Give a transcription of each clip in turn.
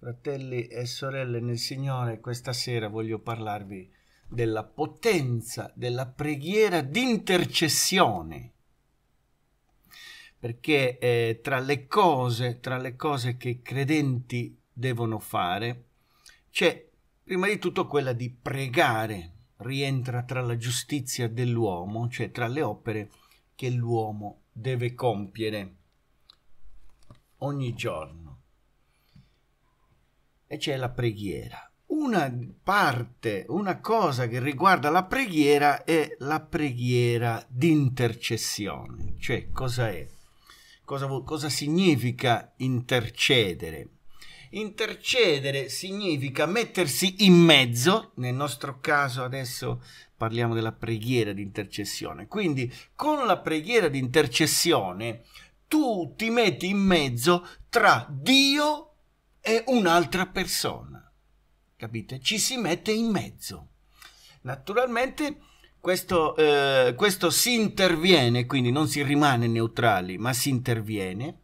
Fratelli e sorelle nel Signore, questa sera voglio parlarvi della potenza della preghiera d'intercessione. Perché eh, tra, le cose, tra le cose che i credenti devono fare c'è prima di tutto quella di pregare, rientra tra la giustizia dell'uomo, cioè tra le opere che l'uomo deve compiere ogni giorno e c'è la preghiera. Una parte, una cosa che riguarda la preghiera è la preghiera d'intercessione, cioè cosa è? Cosa, cosa significa intercedere? Intercedere significa mettersi in mezzo, nel nostro caso adesso parliamo della preghiera di intercessione, quindi con la preghiera di intercessione tu ti metti in mezzo tra Dio è un'altra persona, capite? Ci si mette in mezzo. Naturalmente questo, eh, questo si interviene, quindi non si rimane neutrali, ma si interviene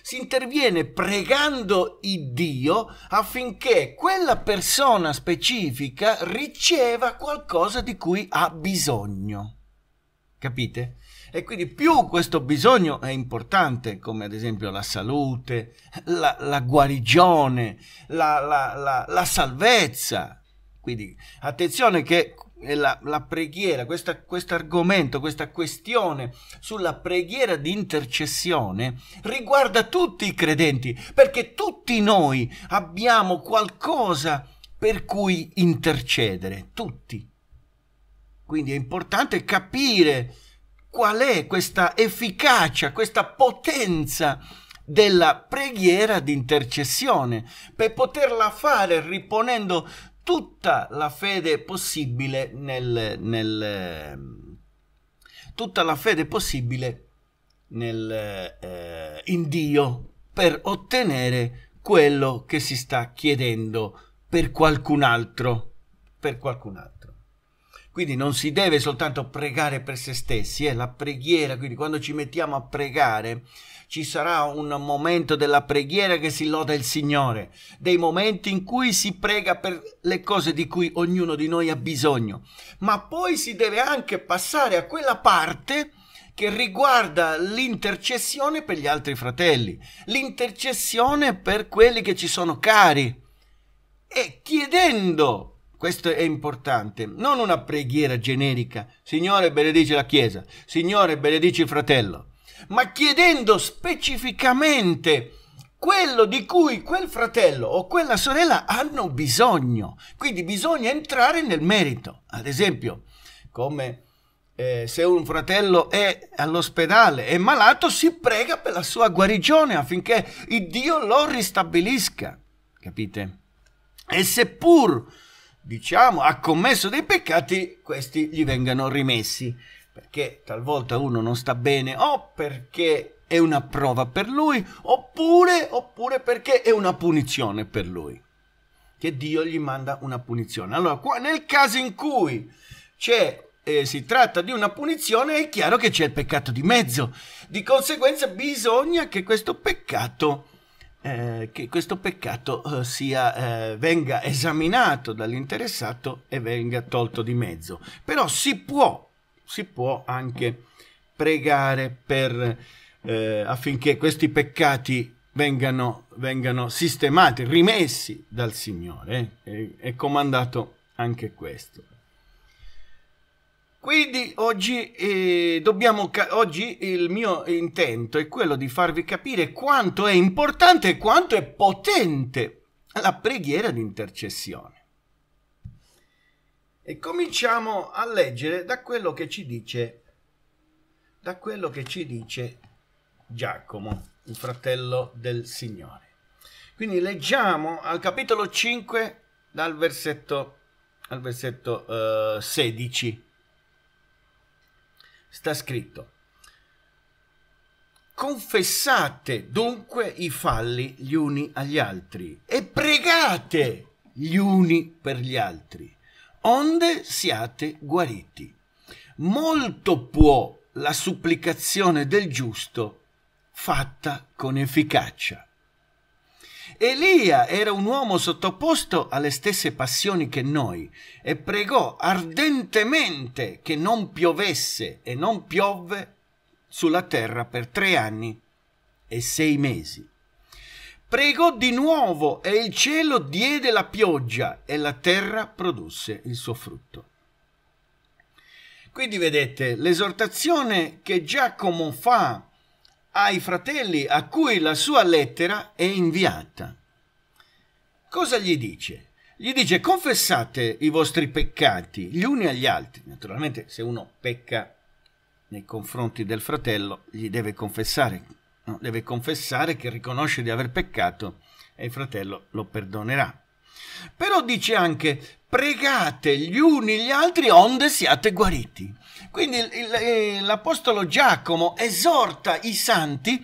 si interviene pregando il Dio affinché quella persona specifica riceva qualcosa di cui ha bisogno. Capite? E quindi più questo bisogno è importante, come ad esempio la salute, la, la guarigione, la, la, la, salvezza. Quindi attenzione che la, preghiera, questo argomento, questa questione sulla preghiera di intercessione riguarda tutti i credenti, perché tutti noi abbiamo qualcosa per cui intercedere, tutti. Quindi è importante capire qual è questa efficacia, questa potenza della preghiera di intercessione per poterla fare riponendo tutta la fede possibile nel, nel tutta la fede possibile nel, eh, in Dio per ottenere quello che si sta chiedendo per qualcun altro per qualcun altro quindi non si deve soltanto pregare per se stessi, è eh? la preghiera, quindi quando ci mettiamo a pregare ci sarà un momento della preghiera che si loda il Signore, dei momenti in cui si prega per le cose di cui ognuno di noi ha bisogno, ma poi si deve anche passare a quella parte che riguarda l'intercessione per gli altri fratelli, l'intercessione per quelli che ci sono cari e chiedendo questo è importante, non una preghiera generica, Signore benedice la Chiesa, Signore benedice il fratello, ma chiedendo specificamente quello di cui quel fratello o quella sorella hanno bisogno. Quindi bisogna entrare nel merito. Ad esempio, come eh, se un fratello è all'ospedale, è malato, si prega per la sua guarigione affinché il Dio lo ristabilisca. Capite? E seppur diciamo, ha commesso dei peccati, questi gli vengano rimessi, perché talvolta uno non sta bene o perché è una prova per lui, oppure, oppure perché è una punizione per lui, che Dio gli manda una punizione. Allora, qua, nel caso in cui c'è eh, si tratta di una punizione, è chiaro che c'è il peccato di mezzo. Di conseguenza bisogna che questo peccato eh, che questo peccato eh, sia, eh, venga esaminato dall'interessato e venga tolto di mezzo. Però si può, si può anche pregare per, eh, affinché questi peccati vengano, vengano, sistemati, rimessi dal Signore. è eh, comandato anche questo. Quindi oggi, eh, dobbiamo, oggi il mio intento è quello di farvi capire quanto è importante e quanto è potente la preghiera di intercessione. E cominciamo a leggere da quello che ci dice, da quello che ci dice Giacomo, il fratello del Signore. Quindi leggiamo al capitolo 5 dal versetto, al versetto eh, 16 sta scritto confessate dunque i falli gli uni agli altri e pregate gli uni per gli altri, onde siate guariti. Molto può la supplicazione del giusto fatta con efficacia. Elia era un uomo sottoposto alle stesse passioni che noi e pregò ardentemente che non piovesse e non piovve sulla terra per tre anni e sei mesi. Pregò di nuovo e il cielo diede la pioggia e la terra produsse il suo frutto. Quindi vedete l'esortazione che Giacomo fa ai fratelli a cui la sua lettera è inviata. Cosa gli dice? Gli dice confessate i vostri peccati gli uni agli altri. Naturalmente se uno pecca nei confronti del fratello gli deve confessare, no? deve confessare che riconosce di aver peccato e il fratello lo perdonerà. Però dice anche pregate gli uni gli altri onde siate guariti. Quindi eh, l'Apostolo Giacomo esorta i santi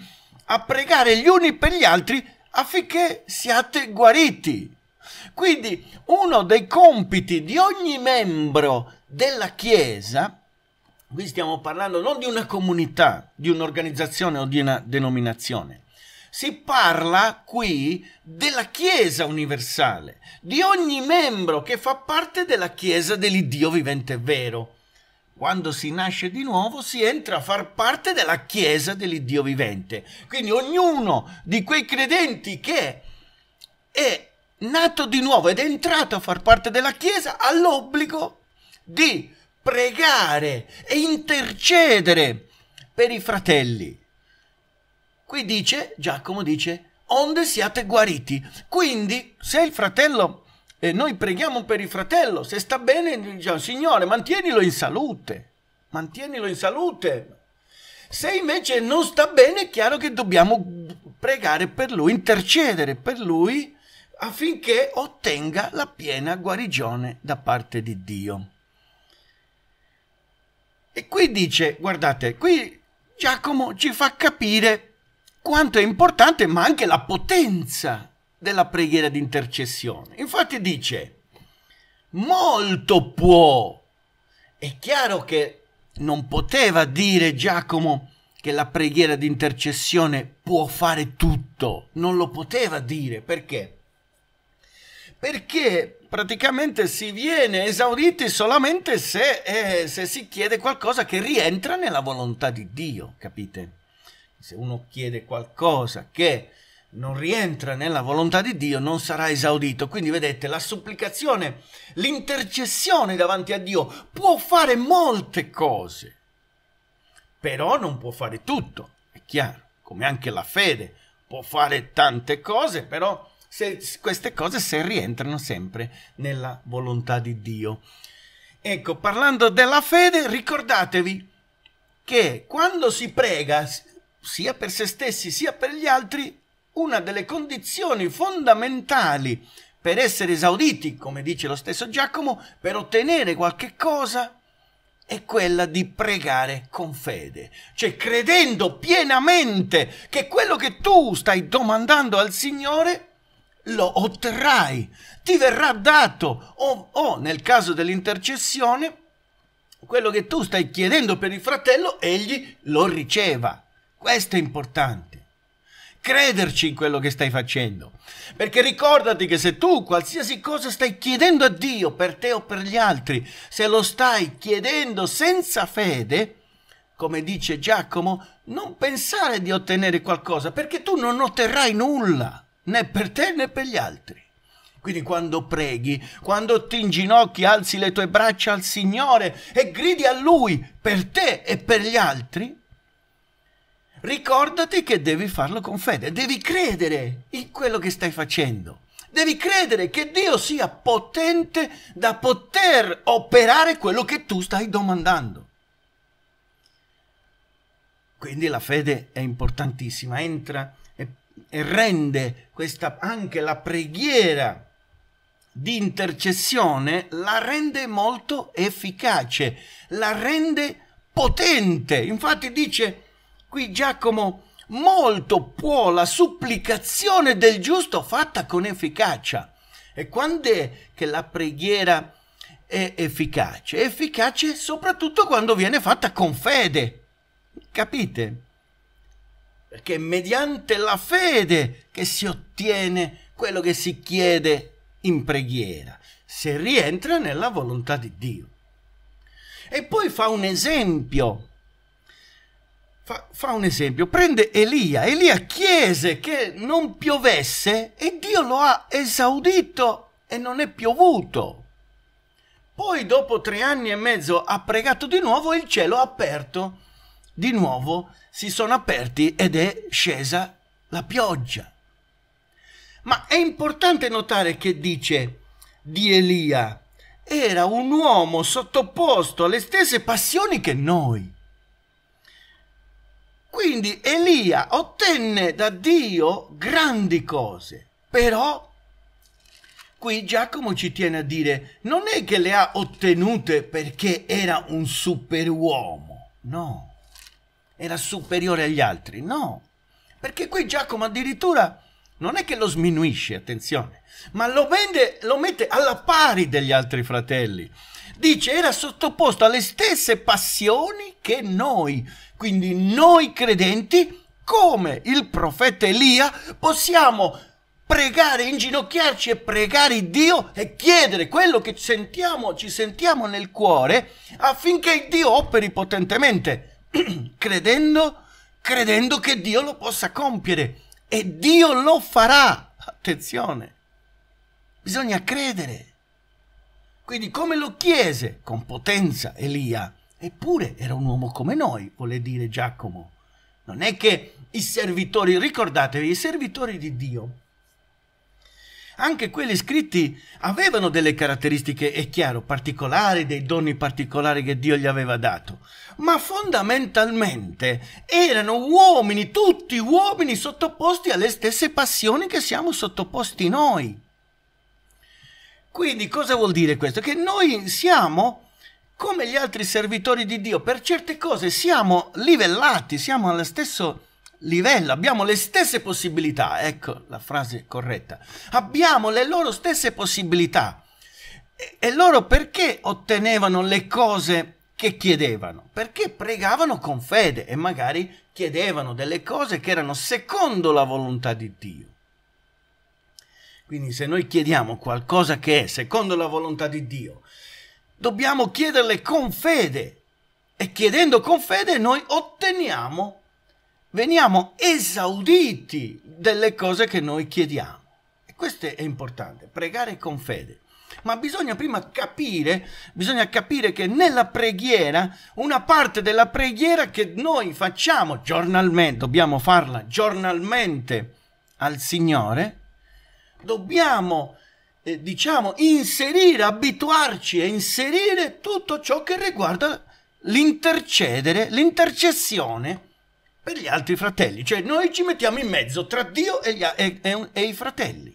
a pregare gli uni per gli altri affinché siate guariti. Quindi uno dei compiti di ogni membro della Chiesa, qui stiamo parlando non di una comunità, di un'organizzazione o di una denominazione, si parla qui della Chiesa universale, di ogni membro che fa parte della Chiesa dell'Iddio vivente e vero. Quando si nasce di nuovo si entra a far parte della Chiesa dell'Iddio vivente. Quindi ognuno di quei credenti che è nato di nuovo ed è entrato a far parte della Chiesa ha l'obbligo di pregare e intercedere per i fratelli Qui dice, Giacomo dice, onde siate guariti. Quindi, se il fratello, eh, noi preghiamo per il fratello, se sta bene, diciamo, Signore, mantienilo in salute, mantienilo in salute. Se invece non sta bene, è chiaro che dobbiamo pregare per lui, intercedere per lui affinché ottenga la piena guarigione da parte di Dio. E qui dice, guardate, qui Giacomo ci fa capire quanto è importante ma anche la potenza della preghiera di intercessione. Infatti dice, molto può. È chiaro che non poteva dire Giacomo che la preghiera di intercessione può fare tutto, non lo poteva dire perché? Perché praticamente si viene esauriti solamente se, eh, se si chiede qualcosa che rientra nella volontà di Dio, capite? se uno chiede qualcosa che non rientra nella volontà di Dio, non sarà esaudito. Quindi vedete, la supplicazione, l'intercessione davanti a Dio può fare molte cose, però non può fare tutto, è chiaro, come anche la fede può fare tante cose, però se, queste cose se rientrano sempre nella volontà di Dio. Ecco, parlando della fede, ricordatevi che quando si prega sia per se stessi sia per gli altri, una delle condizioni fondamentali per essere esauditi, come dice lo stesso Giacomo, per ottenere qualche cosa è quella di pregare con fede, cioè credendo pienamente che quello che tu stai domandando al Signore lo otterrai, ti verrà dato o, o nel caso dell'intercessione quello che tu stai chiedendo per il fratello, egli lo riceva. Questo è importante. Crederci in quello che stai facendo. Perché ricordati che se tu qualsiasi cosa stai chiedendo a Dio per te o per gli altri, se lo stai chiedendo senza fede, come dice Giacomo, non pensare di ottenere qualcosa, perché tu non otterrai nulla, né per te né per gli altri. Quindi quando preghi, quando ti inginocchi, alzi le tue braccia al Signore e gridi a Lui per te e per gli altri, Ricordati che devi farlo con fede, devi credere in quello che stai facendo. Devi credere che Dio sia potente da poter operare quello che tu stai domandando. Quindi la fede è importantissima, entra e, e rende questa, anche la preghiera di intercessione, la rende molto efficace, la rende potente. Infatti dice Qui Giacomo molto può la supplicazione del giusto fatta con efficacia. E quando è che la preghiera è efficace? È efficace soprattutto quando viene fatta con fede. Capite? Perché è mediante la fede che si ottiene quello che si chiede in preghiera, se rientra nella volontà di Dio. E poi fa un esempio Fa, fa, un esempio, prende Elia. Elia chiese che non piovesse e Dio lo ha esaudito e non è piovuto. Poi dopo tre anni e mezzo ha pregato di nuovo e il cielo ha aperto. Di nuovo si sono aperti ed è scesa la pioggia. Ma è importante notare che dice di Elia era un uomo sottoposto alle stesse passioni che noi. Quindi Elia ottenne da Dio grandi cose, però qui Giacomo ci tiene a dire non è che le ha ottenute perché era un superuomo, no, era superiore agli altri, no, perché qui Giacomo addirittura non è che lo sminuisce, attenzione, ma lo, vende, lo mette alla pari degli altri fratelli Dice, era sottoposto alle stesse passioni che noi. Quindi noi credenti, come il profeta Elia, possiamo pregare, inginocchiarci e pregare Dio e chiedere quello che sentiamo, ci sentiamo nel cuore affinché Dio operi potentemente, credendo, credendo che Dio lo possa compiere e Dio lo farà. Attenzione, bisogna credere. Quindi come lo chiese con potenza Elia, eppure era un uomo come noi, vuole dire Giacomo. Non è che i servitori, ricordatevi, i servitori di Dio, anche quelli scritti avevano delle caratteristiche, è chiaro, particolari, dei doni particolari che Dio gli aveva dato, ma fondamentalmente erano uomini, tutti uomini sottoposti alle stesse passioni che siamo sottoposti noi. Quindi cosa vuol dire questo? Che noi siamo come gli altri servitori di Dio, per certe cose siamo livellati, siamo allo stesso livello, abbiamo le stesse possibilità, ecco la frase corretta, abbiamo le loro stesse possibilità. E, e loro perché ottenevano le cose che chiedevano? Perché pregavano con fede e magari chiedevano delle cose che erano secondo la volontà di Dio. Quindi se noi chiediamo qualcosa che è secondo la volontà di Dio, dobbiamo chiederle con fede e chiedendo con fede noi otteniamo, veniamo esauditi delle cose che noi chiediamo. E questo è importante, pregare con fede. Ma bisogna prima capire, bisogna capire che nella preghiera, una parte della preghiera che noi facciamo giornalmente, dobbiamo farla giornalmente al Signore, dobbiamo, eh, diciamo, inserire, abituarci a inserire tutto ciò che riguarda l'intercedere, l'intercessione per gli altri fratelli, cioè noi ci mettiamo in mezzo tra Dio e, gli, e, e, e, i fratelli.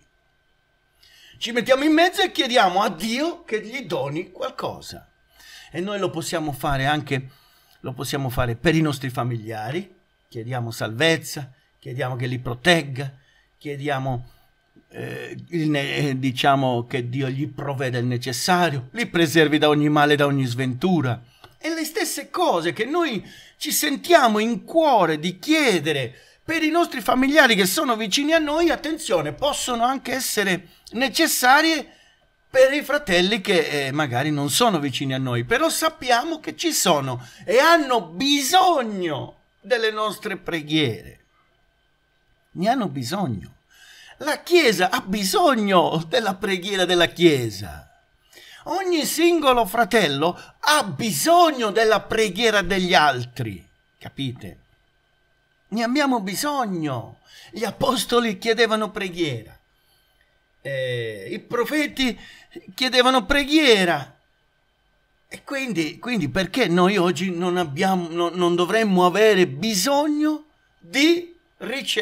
Ci mettiamo in mezzo e chiediamo a Dio che gli doni qualcosa. E noi lo possiamo fare anche lo possiamo fare per i nostri familiari, chiediamo salvezza, chiediamo che li protegga, chiediamo eh, il, eh, diciamo che Dio gli provvede il necessario, li preservi da ogni male, e da ogni sventura. E le stesse cose che noi ci sentiamo in cuore di chiedere per i nostri familiari che sono vicini a noi, attenzione, possono anche essere necessarie per i fratelli che eh, magari non sono vicini a noi, però sappiamo che ci sono e hanno bisogno delle nostre preghiere. Ne hanno bisogno. La Chiesa ha bisogno della preghiera della Chiesa. Ogni singolo fratello ha bisogno della preghiera degli altri. Capite? Ne abbiamo bisogno. Gli apostoli chiedevano preghiera. Eh, I profeti chiedevano preghiera. E quindi, quindi perché noi oggi non, abbiamo, no, non dovremmo avere bisogno di preghiera?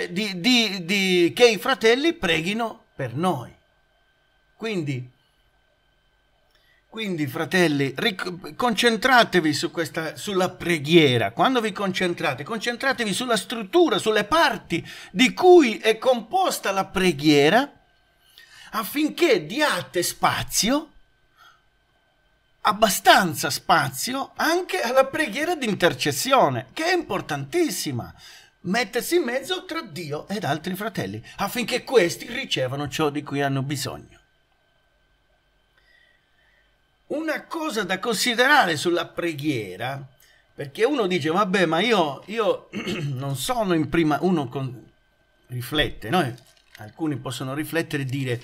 di, di, di, che i fratelli preghino per noi. Quindi, quindi fratelli, concentratevi su questa, sulla preghiera. Quando vi concentrate, concentratevi sulla struttura, sulle parti di cui è composta la preghiera, affinché diate spazio, abbastanza spazio, anche alla preghiera di intercessione, che è importantissima mettersi in mezzo tra Dio ed altri fratelli, affinché questi ricevano ciò di cui hanno bisogno. Una cosa da considerare sulla preghiera, perché uno dice, vabbè, ma io, io non sono in prima, uno con, riflette, no? alcuni possono riflettere e dire,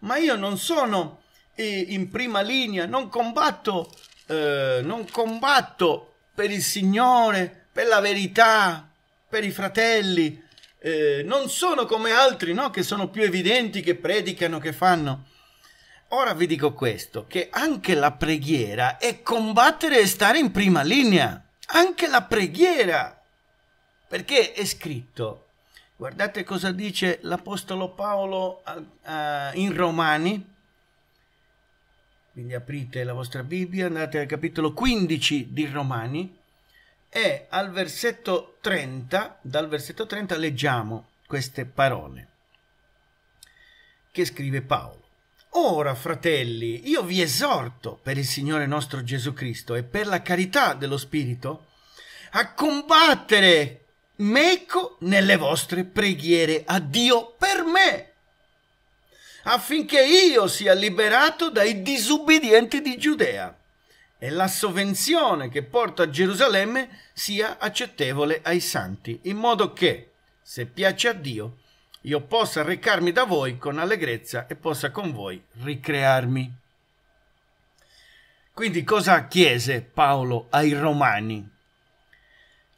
ma io non sono eh, in prima linea, non combatto, eh, non combatto per il Signore, per la verità, per i fratelli, eh, non sono come altri, no? che sono più evidenti, che predicano, che fanno. Ora vi dico questo, che anche la preghiera è combattere e stare in prima linea, anche la preghiera, perché è scritto, guardate cosa dice l'Apostolo Paolo uh, in Romani, quindi aprite la vostra Bibbia, andate al capitolo 15 di Romani, e al versetto 30, dal versetto 30 leggiamo queste parole che scrive Paolo. Ora, fratelli, io vi esorto per il Signore nostro Gesù Cristo e per la carità dello Spirito a combattere meco nelle vostre preghiere a Dio per me, affinché io sia liberato dai disubbidienti di Giudea e la sovvenzione che porta a Gerusalemme sia accettevole ai santi, in modo che, se piace a Dio, io possa recarmi da voi con allegrezza e possa con voi ricrearmi. Quindi cosa chiese Paolo ai Romani?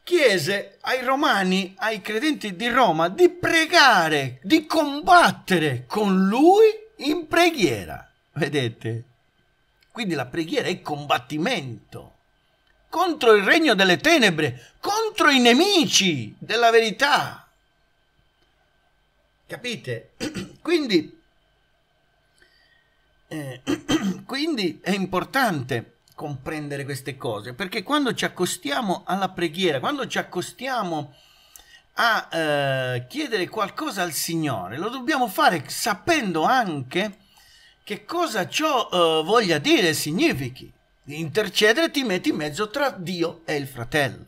Chiese ai Romani, ai credenti di Roma, di pregare, di combattere con lui in preghiera. Vedete? Quindi la preghiera è combattimento contro il regno delle tenebre, contro i nemici della verità. Capite? Quindi, eh, quindi è importante comprendere queste cose, perché quando ci accostiamo alla preghiera, quando ci accostiamo a eh, chiedere qualcosa al Signore, lo dobbiamo fare sapendo anche che cosa ciò uh, voglia dire e significhi. Intercedere ti metti in mezzo tra Dio e il fratello.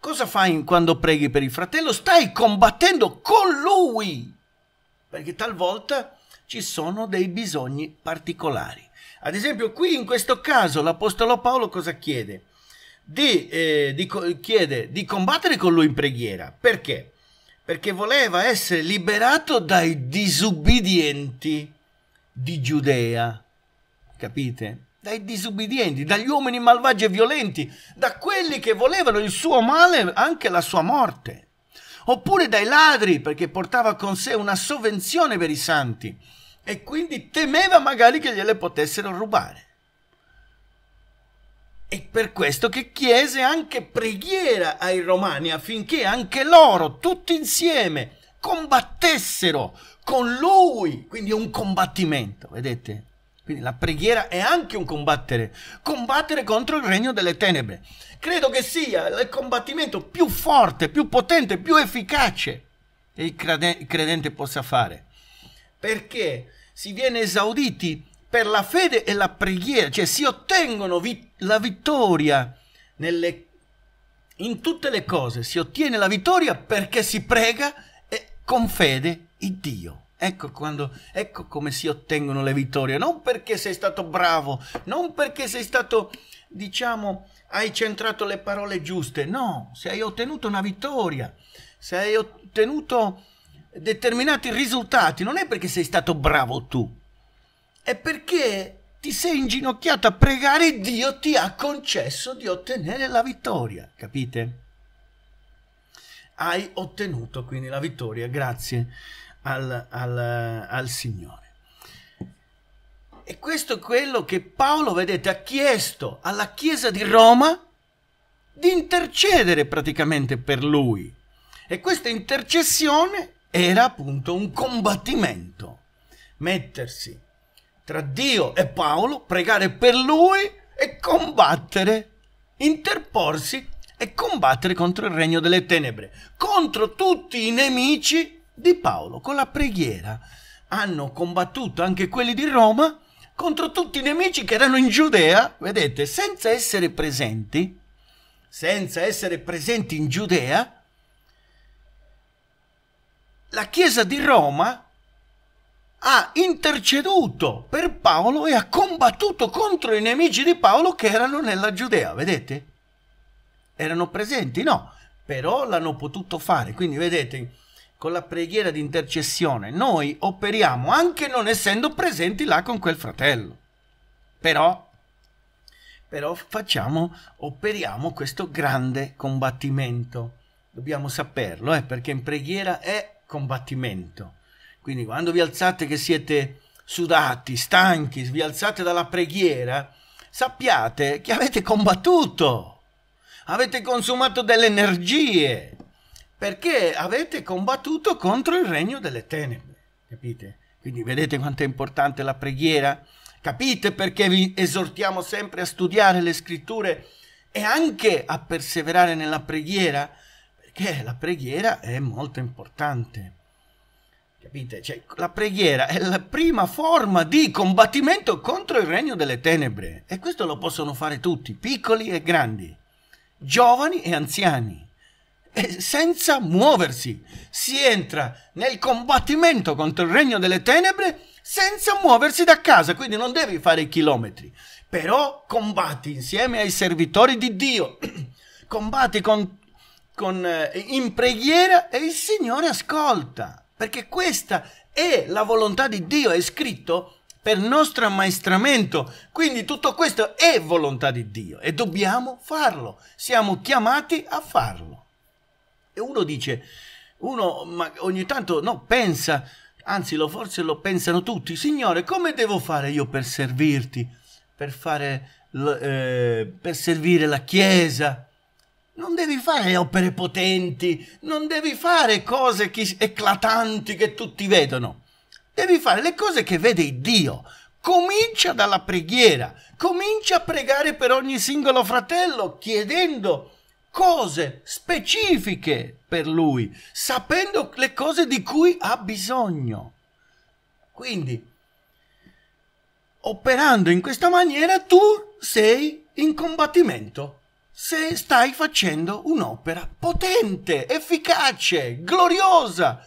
Cosa fai quando preghi per il fratello? Stai combattendo con lui, perché talvolta ci sono dei bisogni particolari. Ad esempio, qui in questo caso l'Apostolo Paolo cosa chiede? Di, eh, di, chiede di combattere con lui in preghiera. Perché? perché voleva essere liberato dai disubbidienti di Giudea, capite? Dai disubbidienti, dagli uomini malvagi e violenti, da quelli che volevano il suo male, anche la sua morte, oppure dai ladri, perché portava con sé una sovvenzione per i santi e quindi temeva magari che gliele potessero rubare. E per questo che chiese anche preghiera ai Romani affinché anche loro, tutti insieme, combattessero con lui. Quindi è un combattimento, vedete? Quindi la preghiera è anche un combattere, combattere contro il regno delle tenebre. Credo che sia il combattimento più forte, più potente, più efficace che il credente possa fare. Perché si viene esauditi per la fede e la preghiera, cioè si ottengono vi- la vittoria nelle, in tutte le cose, si ottiene la vittoria perché si prega e, con fede in Dio. Ecco, quando, ecco come si ottengono le vittorie, non perché sei stato bravo, non perché sei stato, diciamo, hai centrato le parole giuste, no, se hai ottenuto una vittoria, se hai ottenuto determinati risultati, non è perché sei stato bravo tu, è perché ti sei inginocchiato a pregare e Dio ti ha concesso di ottenere la vittoria, capite? Hai ottenuto quindi la vittoria grazie al, al, al Signore. E questo è quello che Paolo, vedete, ha chiesto alla Chiesa di Roma di intercedere praticamente per lui. E questa intercessione era appunto un combattimento, mettersi tra Dio e Paolo, pregare per lui e combattere, interporsi e combattere contro il regno delle tenebre, contro tutti i nemici di Paolo. Con la preghiera hanno combattuto anche quelli di Roma contro tutti i nemici che erano in Giudea, vedete, senza essere presenti, senza essere presenti in Giudea, la Chiesa di Roma ha interceduto per Paolo e ha combattuto contro i nemici di Paolo che erano nella Giudea, vedete? Erano presenti? No, però l'hanno potuto fare. Quindi vedete, con la preghiera di intercessione noi operiamo anche non essendo presenti là con quel fratello. Però, però facciamo, operiamo questo grande combattimento. Dobbiamo saperlo, eh, perché in preghiera è combattimento quindi quando vi alzate che siete sudati, stanchi, vi alzate dalla preghiera, sappiate che avete combattuto, avete consumato delle energie, perché avete combattuto contro il regno delle tenebre, capite? Quindi vedete quanto è importante la preghiera? Capite perché vi esortiamo sempre a studiare le scritture e anche a perseverare nella preghiera? Perché la preghiera è molto importante capite? Cioè, la preghiera è la prima forma di combattimento contro il regno delle tenebre e questo lo possono fare tutti, piccoli e grandi, giovani e anziani, e senza muoversi. Si entra nel combattimento contro il regno delle tenebre senza muoversi da casa, quindi non devi fare i chilometri, però combatti insieme ai servitori di Dio, combatti con, con, eh, in preghiera e il Signore ascolta perché questa è la volontà di Dio, è scritto per nostro ammaestramento. Quindi tutto questo è volontà di Dio e dobbiamo farlo, siamo chiamati a farlo. E uno dice, uno ma ogni tanto no, pensa, anzi lo, forse lo pensano tutti, Signore, come devo fare io per servirti, per, fare, eh, per servire la Chiesa? Non devi fare opere potenti, non devi fare cose eclatanti che tutti vedono. Devi fare le cose che vede Dio. Comincia dalla preghiera, comincia a pregare per ogni singolo fratello chiedendo cose specifiche per lui, sapendo le cose di cui ha bisogno. Quindi, operando in questa maniera, tu sei in combattimento se stai facendo un'opera potente, efficace, gloriosa,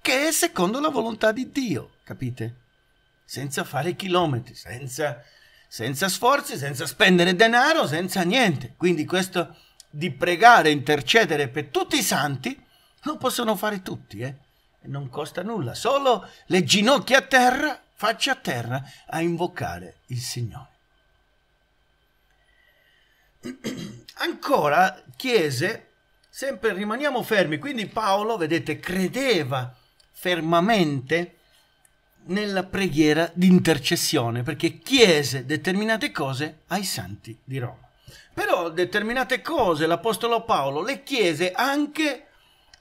che è secondo la volontà di Dio, capite? Senza fare chilometri, senza, senza sforzi, senza spendere denaro, senza niente. Quindi questo di pregare, intercedere per tutti i santi, lo possono fare tutti, eh? Non costa nulla, solo le ginocchia a terra, faccia a terra, a invocare il Signore. ancora chiese, sempre rimaniamo fermi, quindi Paolo, vedete, credeva fermamente nella preghiera d'intercessione, perché chiese determinate cose ai santi di Roma. Però determinate cose l'Apostolo Paolo le chiese anche,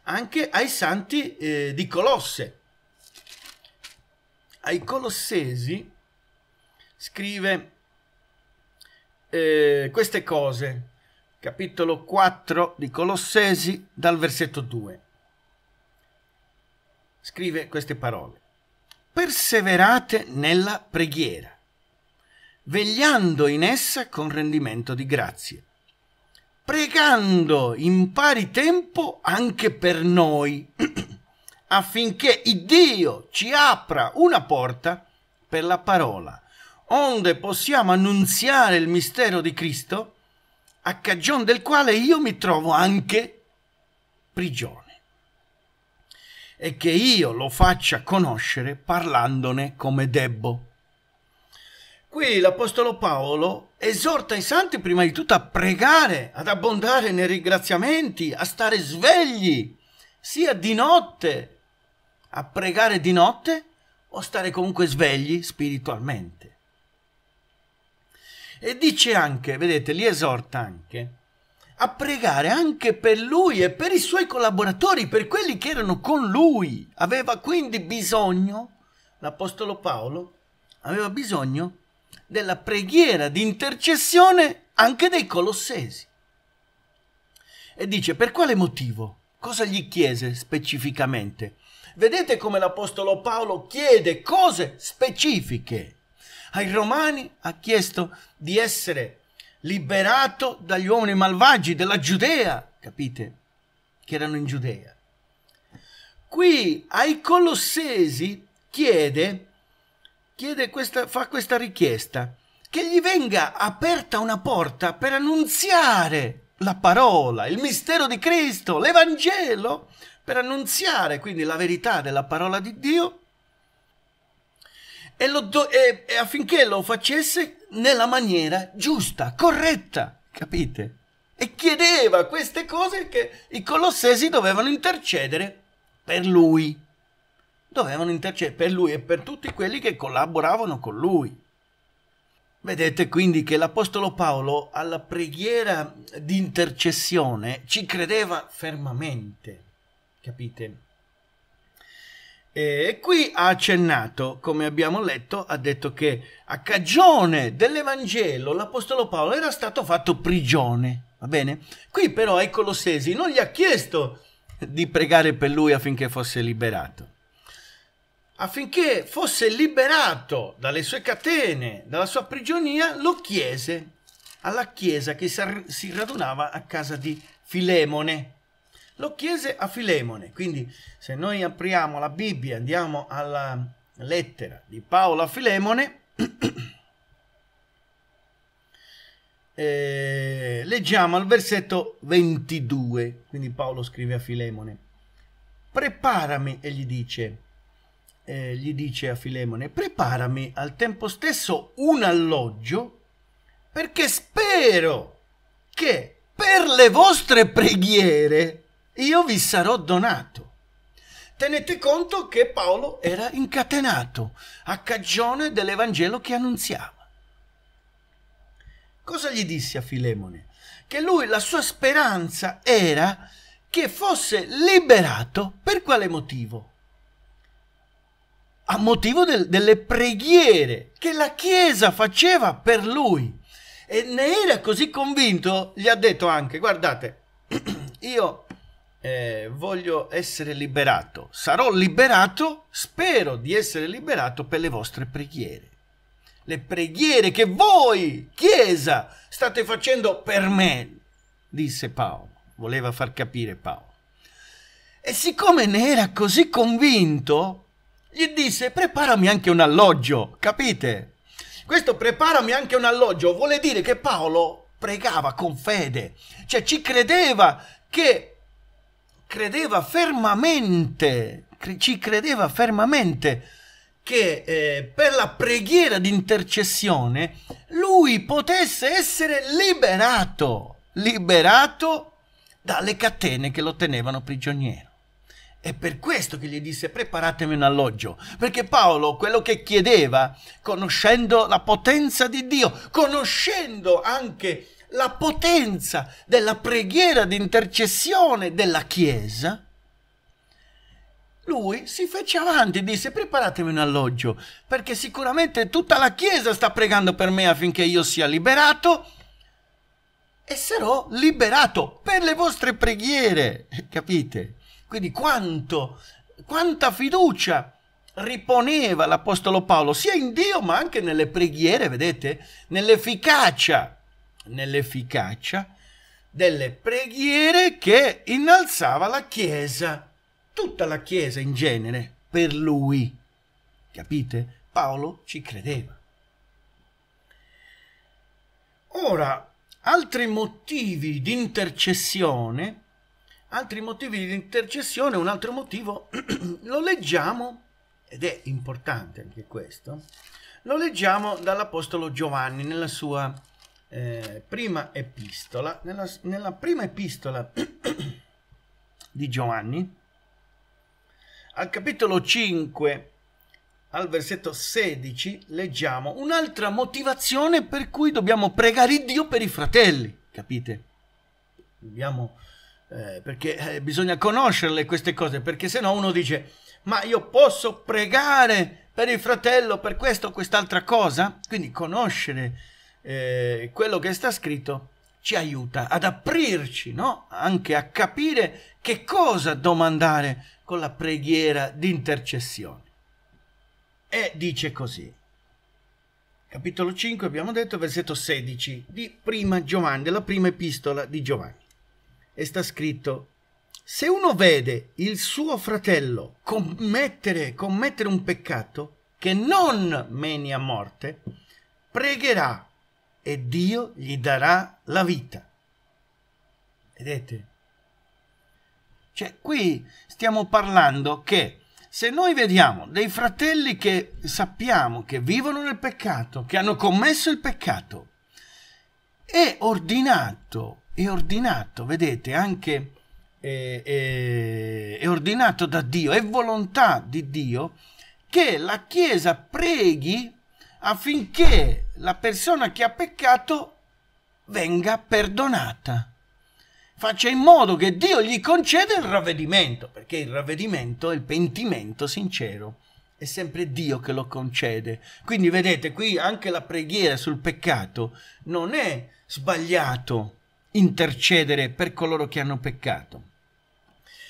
anche ai santi eh, di Colosse. Ai Colossesi scrive eh, queste cose, capitolo 4 di Colossesi, dal versetto 2. Scrive queste parole. Perseverate nella preghiera, vegliando in essa con rendimento di grazie, pregando in pari tempo anche per noi, affinché il Dio ci apra una porta per la parola onde possiamo annunziare il mistero di Cristo, a cagion del quale io mi trovo anche prigione. E che io lo faccia conoscere parlandone come debbo. Qui l'Apostolo Paolo esorta i santi prima di tutto a pregare, ad abbondare nei ringraziamenti, a stare svegli, sia di notte, a pregare di notte o stare comunque svegli spiritualmente. E dice anche, vedete, li esorta anche a pregare anche per lui e per i suoi collaboratori, per quelli che erano con lui. Aveva quindi bisogno, l'Apostolo Paolo, aveva bisogno della preghiera di intercessione anche dei Colossesi. E dice, per quale motivo? Cosa gli chiese specificamente? Vedete come l'Apostolo Paolo chiede cose specifiche ai Romani ha chiesto di essere liberato dagli uomini malvagi della Giudea, capite? Che erano in Giudea. Qui ai Colossesi chiede, chiede questa, fa questa richiesta, che gli venga aperta una porta per annunziare la parola, il mistero di Cristo, l'Evangelo, per annunziare quindi la verità della parola di Dio e, lo do, e, e affinché lo facesse nella maniera giusta, corretta, capite? E chiedeva queste cose che i colossesi dovevano intercedere per lui. Dovevano intercedere per lui e per tutti quelli che collaboravano con lui. Vedete quindi che l'Apostolo Paolo alla preghiera di intercessione ci credeva fermamente, capite? E qui ha accennato, come abbiamo letto, ha detto che a cagione dell'Evangelo l'Apostolo Paolo era stato fatto prigione, va bene? Qui però ai Colossesi non gli ha chiesto di pregare per lui affinché fosse liberato. Affinché fosse liberato dalle sue catene, dalla sua prigionia, lo chiese alla chiesa che si radunava a casa di Filemone, lo chiese a Filemone. Quindi se noi apriamo la Bibbia, andiamo alla lettera di Paolo a Filemone, eh, leggiamo al versetto 22, quindi Paolo scrive a Filemone, preparami e gli dice, eh, gli dice a Filemone, preparami al tempo stesso un alloggio perché spero che per le vostre preghiere io vi sarò donato. Tenete conto che Paolo era incatenato a cagione dell'Evangelo che annunziava. Cosa gli disse a Filemone? Che lui, la sua speranza era che fosse liberato per quale motivo? A motivo del, delle preghiere che la Chiesa faceva per lui. E ne era così convinto, gli ha detto anche, guardate, io eh, voglio essere liberato, sarò liberato, spero di essere liberato per le vostre preghiere. Le preghiere che voi, Chiesa, state facendo per me, disse Paolo, voleva far capire Paolo. E siccome ne era così convinto, gli disse preparami anche un alloggio, capite? Questo preparami anche un alloggio vuole dire che Paolo pregava con fede, cioè ci credeva che credeva fermamente, ci credeva fermamente che eh, per la preghiera d'intercessione lui potesse essere liberato, liberato dalle catene che lo tenevano prigioniero. È per questo che gli disse preparatemi un alloggio, perché Paolo quello che chiedeva, conoscendo la potenza di Dio, conoscendo anche la potenza della preghiera d'intercessione della Chiesa, lui si fece avanti e disse preparatemi un alloggio, perché sicuramente tutta la Chiesa sta pregando per me affinché io sia liberato e sarò liberato per le vostre preghiere, capite? Quindi quanto, quanta fiducia riponeva l'Apostolo Paolo sia in Dio ma anche nelle preghiere, vedete? Nell'efficacia nell'efficacia delle preghiere che innalzava la Chiesa, tutta la Chiesa in genere, per lui. Capite? Paolo ci credeva. Ora, altri motivi di intercessione, altri motivi di intercessione, un altro motivo, lo leggiamo, ed è importante anche questo, lo leggiamo dall'Apostolo Giovanni nella sua eh, prima epistola, nella, nella prima epistola di Giovanni, al capitolo 5, al versetto 16, leggiamo un'altra motivazione per cui dobbiamo pregare Dio per i fratelli, capite? Dobbiamo, eh, perché eh, bisogna conoscerle queste cose, perché se no uno dice, ma io posso pregare per il fratello, per questo o quest'altra cosa? Quindi conoscere eh, quello che sta scritto ci aiuta ad aprirci, no? anche a capire che cosa domandare con la preghiera d'intercessione. E dice così, capitolo 5, abbiamo detto, versetto 16 di prima Giovanni, della prima epistola di Giovanni. E sta scritto, se uno vede il suo fratello commettere, commettere un peccato che non meni a morte, pregherà e Dio gli darà la vita. Vedete? Cioè, qui stiamo parlando che se noi vediamo dei fratelli che sappiamo che vivono nel peccato, che hanno commesso il peccato, è ordinato, è ordinato, vedete, anche è, eh, è, eh, è ordinato da Dio, è volontà di Dio che la Chiesa preghi affinché la persona che ha peccato venga perdonata. Faccia in modo che Dio gli conceda il ravvedimento, perché il ravvedimento è il pentimento sincero. È sempre Dio che lo concede. Quindi vedete, qui anche la preghiera sul peccato non è sbagliato intercedere per coloro che hanno peccato.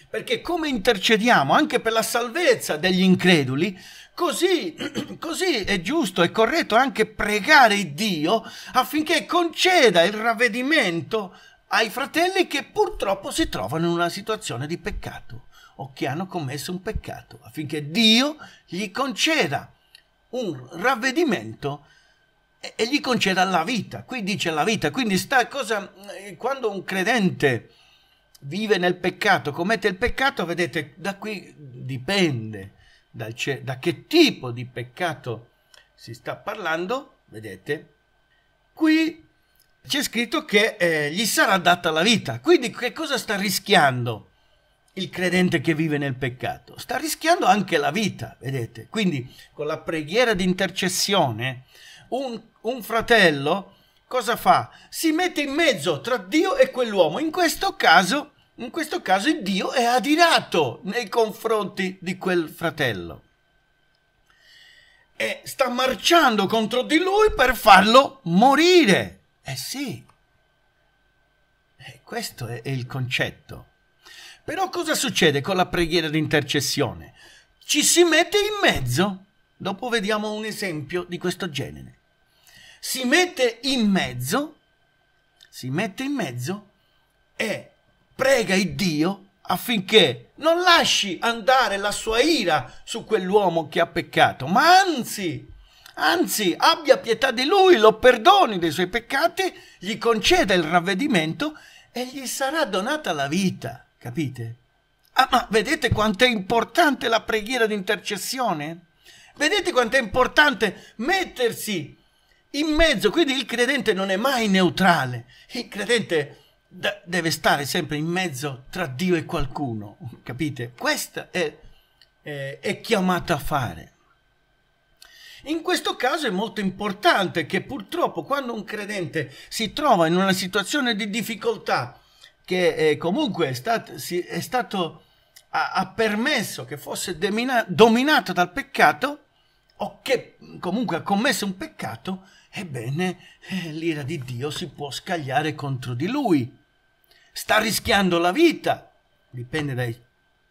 Perché come intercediamo anche per la salvezza degli increduli, Così, così è giusto e corretto anche pregare Dio affinché conceda il ravvedimento ai fratelli che purtroppo si trovano in una situazione di peccato o che hanno commesso un peccato, affinché Dio gli conceda un ravvedimento e, gli conceda la vita. Qui dice la vita, quindi sta cosa, eh, quando un credente vive nel peccato, commette il peccato, vedete, da qui dipende dal, da che tipo di peccato si sta parlando, vedete, qui c'è scritto che eh, gli sarà data la vita. Quindi che cosa sta rischiando il credente che vive nel peccato? Sta rischiando anche la vita, vedete. Quindi con la preghiera di intercessione un, un fratello cosa fa? Si mette in mezzo tra Dio e quell'uomo. In questo caso in questo caso Dio è adirato nei confronti di quel fratello e sta marciando contro di lui per farlo morire. Eh sì, eh, questo è, è il concetto. Però cosa succede con la preghiera d'intercessione? Ci si mette in mezzo. Dopo vediamo un esempio di questo genere. Si mette in mezzo, si mette in mezzo e prega il Dio affinché non lasci andare la sua ira su quell'uomo che ha peccato, ma anzi, anzi abbia pietà di lui, lo perdoni dei suoi peccati, gli conceda il ravvedimento e gli sarà donata la vita, capite? Ah, ma vedete quanto è importante la preghiera d'intercessione? Vedete quanto è importante mettersi in mezzo, quindi il credente non è mai neutrale, il credente è d- deve stare sempre in mezzo tra Dio e qualcuno, capite? Questa è, è, è chiamata a fare. In questo caso è molto importante che purtroppo quando un credente si trova in una situazione di difficoltà, che eh, comunque è stato, è stato ha, ha, permesso che fosse demina, dominato dal peccato, o che comunque ha commesso un peccato, ebbene eh, l'ira di Dio si può scagliare contro di lui sta rischiando la vita, dipende dai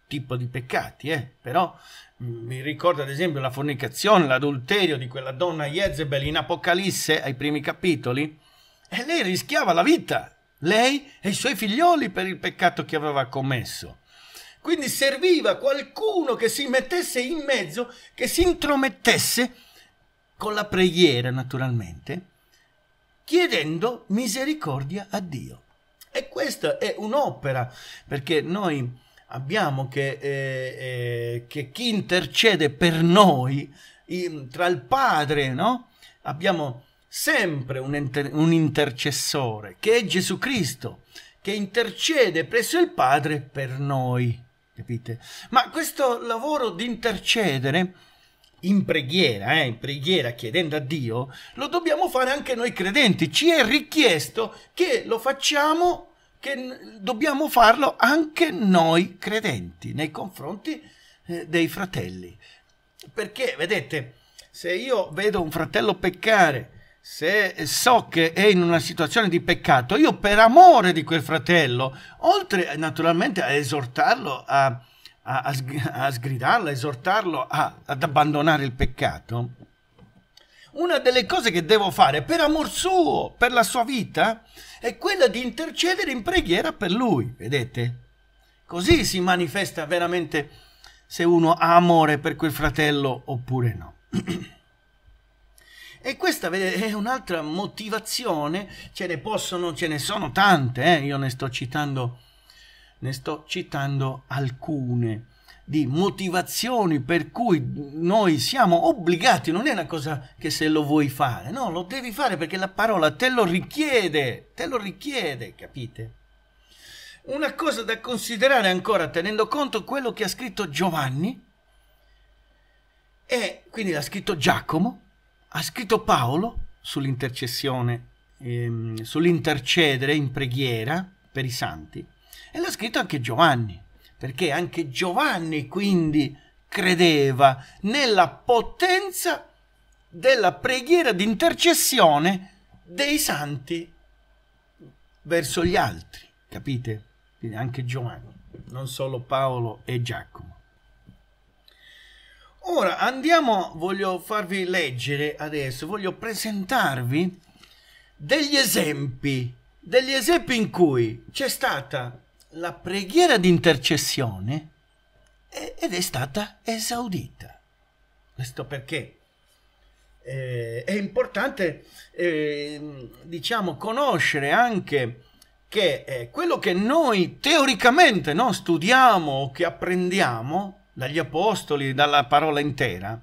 tipi di peccati, eh? però mm, mi ricordo ad esempio la fornicazione, l'adulterio di quella donna Jezebel in Apocalisse ai primi capitoli, e lei rischiava la vita, lei e i suoi figlioli per il peccato che aveva commesso. Quindi serviva qualcuno che si mettesse in mezzo, che si intromettesse con la preghiera naturalmente, chiedendo misericordia a Dio. E questa è un'opera, perché noi abbiamo che, eh, eh, che chi intercede per noi, in, tra il Padre, no? abbiamo sempre un, inter un intercessore, che è Gesù Cristo, che intercede presso il Padre per noi. Capite? Ma questo lavoro di intercedere in preghiera, eh, in preghiera chiedendo a Dio, lo dobbiamo fare anche noi credenti. Ci è richiesto che lo facciamo, che dobbiamo farlo anche noi credenti nei confronti eh, dei fratelli. Perché, vedete, se io vedo un fratello peccare, se so che è in una situazione di peccato, io per amore di quel fratello, oltre naturalmente a esortarlo a a, a, a sgridarlo, a esortarlo a, ad abbandonare il peccato, una delle cose che devo fare per amor suo, per la sua vita, è quella di intercedere in preghiera per lui, vedete? Così si manifesta veramente se uno ha amore per quel fratello oppure no. E questa è un'altra motivazione, ce ne possono, ce ne sono tante, eh? io ne sto citando ne sto citando alcune di motivazioni per cui noi siamo obbligati, non è una cosa che se lo vuoi fare, no, lo devi fare perché la parola te lo richiede, te lo richiede, capite? Una cosa da considerare ancora tenendo conto quello che ha scritto Giovanni, e quindi l'ha scritto Giacomo, ha scritto Paolo sull'intercessione, ehm, sull'intercedere in preghiera per i santi, e l'ha scritto anche Giovanni, perché anche Giovanni quindi credeva nella potenza della preghiera d'intercessione dei santi verso gli altri, capite? Quindi anche Giovanni, non solo Paolo e Giacomo. Ora andiamo, voglio farvi leggere adesso, voglio presentarvi degli esempi, degli esempi in cui c'è stata la preghiera d'intercessione ed è stata esaudita. Questo perché eh, è importante, eh, diciamo, conoscere anche che eh, quello che noi teoricamente no, studiamo o che apprendiamo dagli apostoli, dalla parola intera,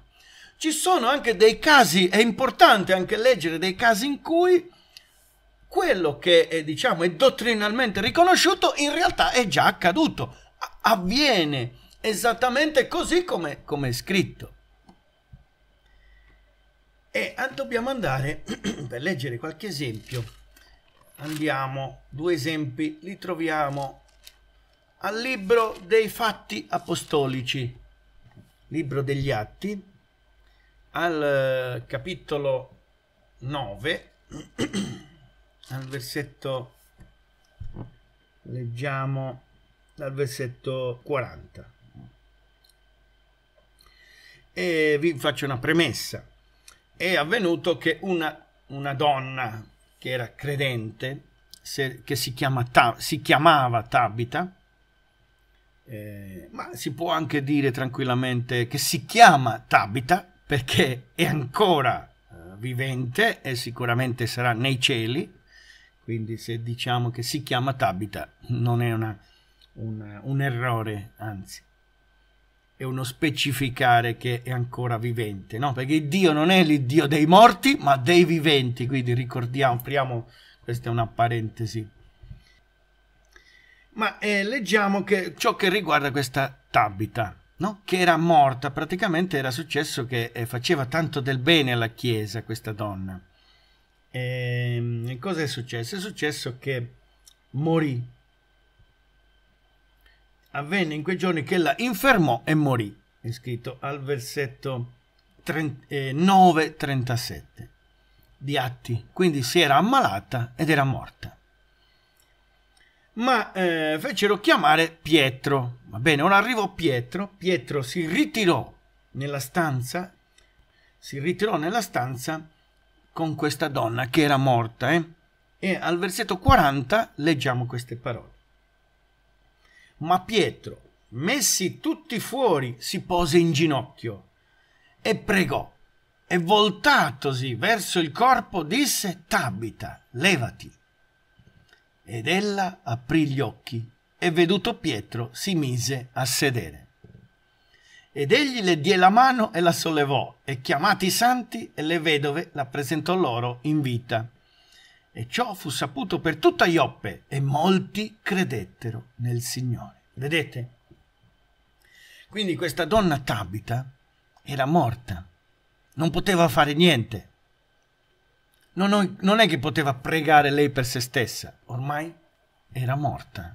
ci sono anche dei casi, è importante anche leggere dei casi in cui quello che è, diciamo, è dottrinalmente riconosciuto in realtà è già accaduto, avviene esattamente così come, come è scritto. E ah, dobbiamo andare, per leggere qualche esempio, andiamo, due esempi, li troviamo al libro dei fatti apostolici, libro degli atti, al eh, capitolo 9. al versetto leggiamo dal versetto 40 e vi faccio una premessa è avvenuto che una, una donna che era credente se, che si, chiama, ta, si, chiamava Tabita eh, ma si può anche dire tranquillamente che si chiama Tabita perché è ancora eh, vivente e sicuramente sarà nei cieli quindi se diciamo che si chiama Tabita non è una, un, un errore, anzi è uno specificare che è ancora vivente, no? Perché Dio non è l'Iddio dei morti, ma dei viventi, quindi ricordiamo, apriamo, questa è una parentesi. Ma eh, leggiamo che ciò che riguarda questa Tabita, no? che era morta, praticamente era successo che eh, faceva tanto del bene alla Chiesa questa donna. Ehm, e cosa è successo? È successo che morì. Avvenne in quei giorni che la infermò e morì, è scritto al versetto 9:37 eh, di Atti. Quindi si era ammalata ed era morta. Ma eh, fecero chiamare Pietro. Va bene, ora arrivò Pietro. Pietro si ritirò nella stanza. Si ritirò nella stanza con questa donna che era morta. Eh? E al versetto 40 leggiamo queste parole. Ma Pietro, messi tutti fuori, si pose in ginocchio e pregò e voltatosi verso il corpo disse Tabita, levati. Ed ella aprì gli occhi e veduto Pietro si mise a sedere. Ed egli le die la mano e la sollevò, e chiamati i santi e le vedove la presentò loro in vita. E ciò fu saputo per tutta Ioppe, e molti credettero nel Signore. Vedete? Quindi questa donna Tabita era morta, non poteva fare niente. Non, non è che poteva pregare lei per se stessa, ormai era morta.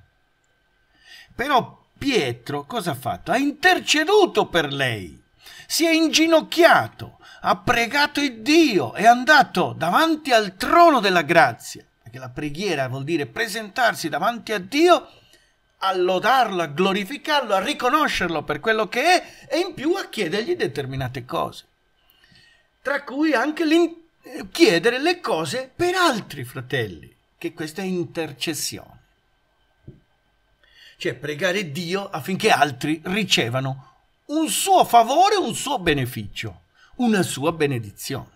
Però Pietro cosa ha fatto? Ha interceduto per lei, si è inginocchiato, ha pregato il Dio, è andato davanti al trono della grazia, perché la preghiera vuol dire presentarsi davanti a Dio, a lodarlo, a glorificarlo, a riconoscerlo per quello che è e in più a chiedergli determinate cose, tra cui anche chiedere le cose per altri fratelli, che questa è intercessione cioè pregare Dio affinché altri ricevano un suo favore, un suo beneficio, una sua benedizione.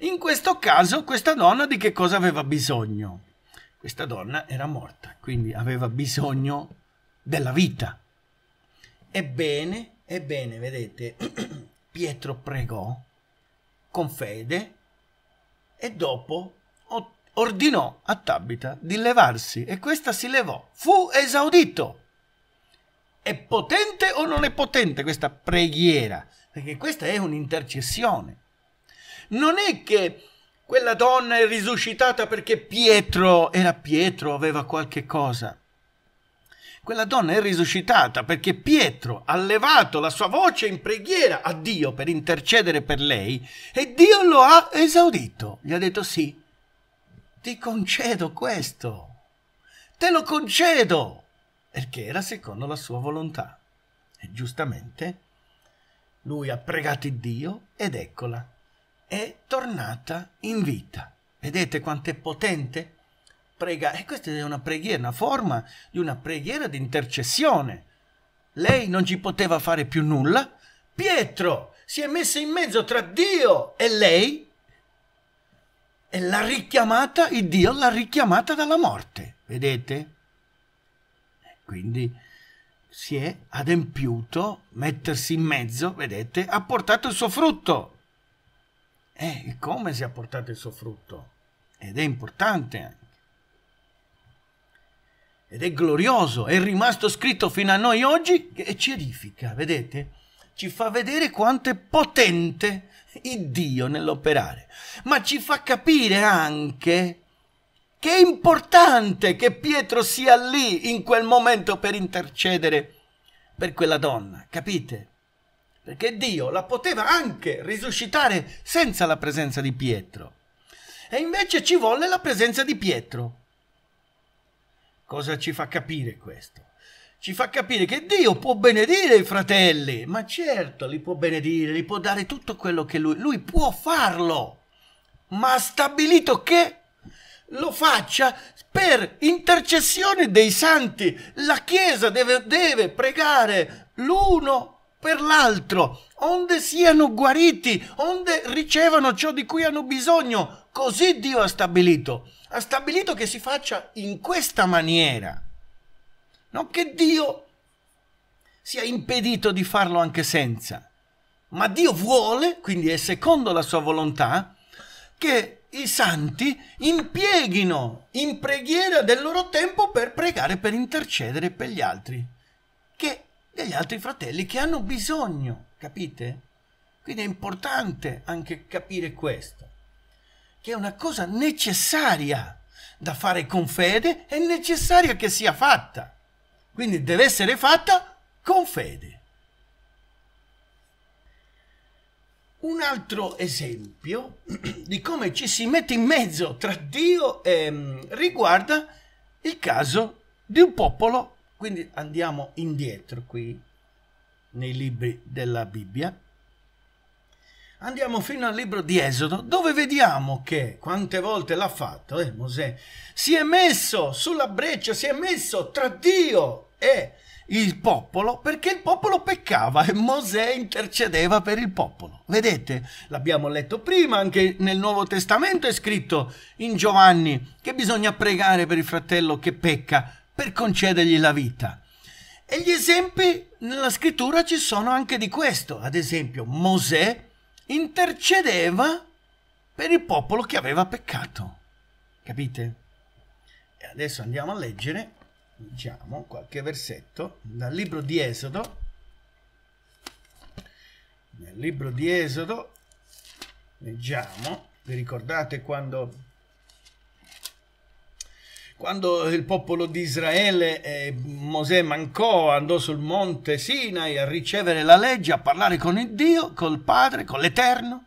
In questo caso questa donna di che cosa aveva bisogno? Questa donna era morta, quindi aveva bisogno della vita. Ebbene, ebbene, vedete, Pietro pregò con fede e dopo ordinò a Tabita di levarsi e questa si levò. Fu esaudito. È potente o non è potente questa preghiera? Perché questa è un'intercessione. Non è che quella donna è risuscitata perché Pietro era Pietro, aveva qualche cosa. Quella donna è risuscitata perché Pietro ha levato la sua voce in preghiera a Dio per intercedere per lei e Dio lo ha esaudito. Gli ha detto sì, ti concedo questo. Te lo concedo. Perché era secondo la sua volontà. E giustamente lui ha pregato Dio ed eccola. È tornata in vita. Vedete quanto è potente? Prega. E questa è una preghiera, una forma di una preghiera di intercessione. Lei non ci poteva fare più nulla. Pietro si è messo in mezzo tra Dio e lei e l'ha richiamata, il Dio l'ha richiamata dalla morte, vedete? Quindi si è adempiuto, mettersi in mezzo, vedete, ha portato il suo frutto. E come si è portato il suo frutto? Ed è importante anche. Ed è glorioso, è rimasto scritto fino a noi oggi e ci edifica, vedete? Ci fa vedere quanto è potente Iddio nell'operare, ma ci fa capire anche che è importante che Pietro sia lì in quel momento per intercedere per quella donna, capite? Perché Dio la poteva anche risuscitare senza la presenza di Pietro. E invece ci volle la presenza di Pietro. Cosa ci fa capire questo? ci fa capire che Dio può benedire i fratelli, ma certo li può benedire, li può dare tutto quello che lui, lui può farlo, ma ha stabilito che lo faccia per intercessione dei santi. La Chiesa deve, deve pregare l'uno per l'altro, onde siano guariti, onde ricevano ciò di cui hanno bisogno. Così Dio ha stabilito. Ha stabilito che si faccia in questa maniera non che Dio sia impedito di farlo anche senza. Ma Dio vuole, quindi è secondo la sua volontà, che i santi impieghino in preghiera del loro tempo per pregare, per intercedere per gli altri, che degli altri fratelli che hanno bisogno, capite? Quindi è importante anche capire questo, che è una cosa necessaria da fare con fede, è necessaria che sia fatta. Quindi deve essere fatta con fede. Un altro esempio di come ci si mette in mezzo tra Dio e, mm, riguarda il caso di un popolo, quindi andiamo indietro qui nei libri della Bibbia, andiamo fino al libro di Esodo, dove vediamo che quante volte l'ha fatto eh, Mosè, si è messo sulla breccia, si è messo tra Dio e il popolo perché il popolo peccava e Mosè intercedeva per il popolo. Vedete, l'abbiamo letto prima, anche nel Nuovo Testamento è scritto in Giovanni che bisogna pregare per il fratello che pecca per concedergli la vita. E gli esempi nella scrittura ci sono anche di questo. Ad esempio, Mosè intercedeva per il popolo che aveva peccato. Capite? E adesso andiamo a leggere, diciamo, qualche versetto dal libro di Esodo. Nel libro di Esodo leggiamo, vi ricordate quando quando il popolo di Israele, eh, Mosè mancò, andò sul monte Sinai a ricevere la legge, a parlare con il Dio, col Padre, con l'Eterno.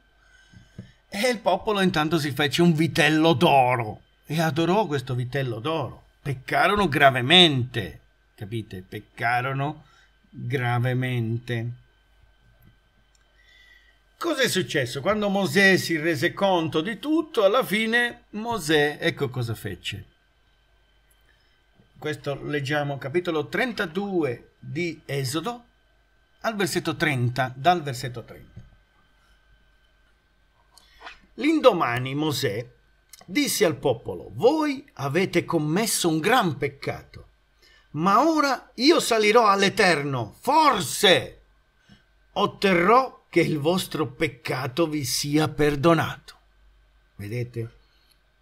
E il popolo intanto si fece un vitello d'oro e adorò questo vitello d'oro. Peccarono gravemente, capite? Peccarono gravemente. Cos'è successo? Quando Mosè si rese conto di tutto, alla fine Mosè, ecco cosa fece questo leggiamo capitolo 32 di Esodo al versetto 30, dal versetto 30. L'indomani Mosè disse al popolo, voi avete commesso un gran peccato, ma ora io salirò all'Eterno, forse otterrò che il vostro peccato vi sia perdonato. Vedete?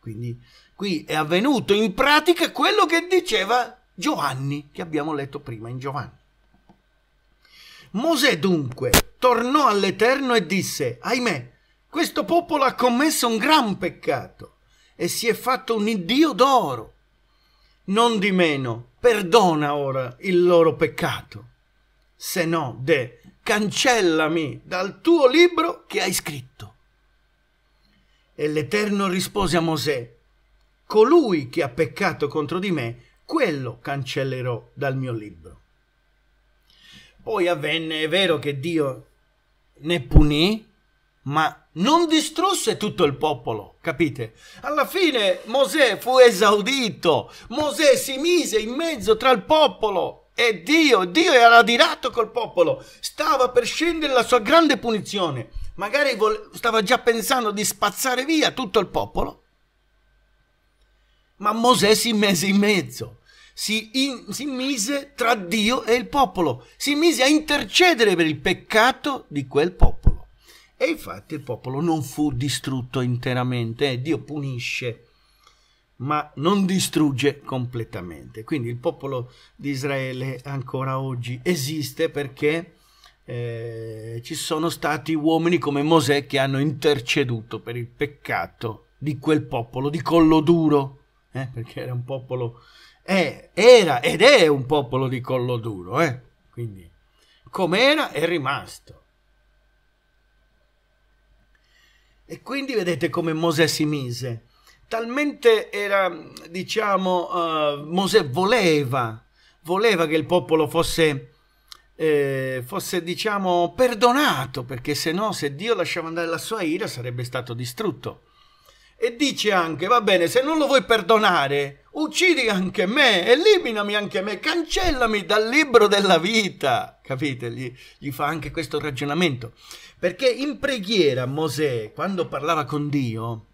Quindi Qui è avvenuto in pratica quello che diceva Giovanni, che abbiamo letto prima in Giovanni. Mosè dunque tornò all'Eterno e disse, ahimè, questo popolo ha commesso un gran peccato e si è fatto un Dio d'oro. Non di meno, perdona ora il loro peccato. Se no, de, cancellami dal tuo libro che hai scritto. E l'Eterno rispose a Mosè, colui che ha peccato contro di me, quello cancellerò dal mio libro. Poi avvenne, è vero che Dio ne punì, ma non distrusse tutto il popolo, capite? Alla fine Mosè fu esaudito, Mosè si mise in mezzo tra il popolo e Dio, Dio era adirato col popolo, stava per scendere la sua grande punizione, magari stava già pensando di spazzare via tutto il popolo, ma Mosè si mise in mezzo, si, in, si mise tra Dio e il popolo, si mise a intercedere per il peccato di quel popolo. E infatti il popolo non fu distrutto interamente, eh, Dio punisce ma non distrugge completamente. Quindi il popolo di Israele ancora oggi esiste perché eh, ci sono stati uomini come Mosè che hanno interceduto per il peccato di quel popolo, di collo duro eh, perché era un popolo, eh, era ed è un popolo di collo duro, eh, quindi com'era è rimasto. E quindi vedete come Mosè si mise. Talmente era, diciamo, uh, Mosè voleva, voleva che il popolo fosse eh, fosse diciamo perdonato perché se no se Dio lasciava andare la sua ira sarebbe stato distrutto e dice anche, va bene, se non lo vuoi perdonare, uccidi anche me, eliminami anche me, cancellami dal libro della vita. Capite? Gli, gli fa anche questo ragionamento. Perché in preghiera Mosè, quando parlava con Dio,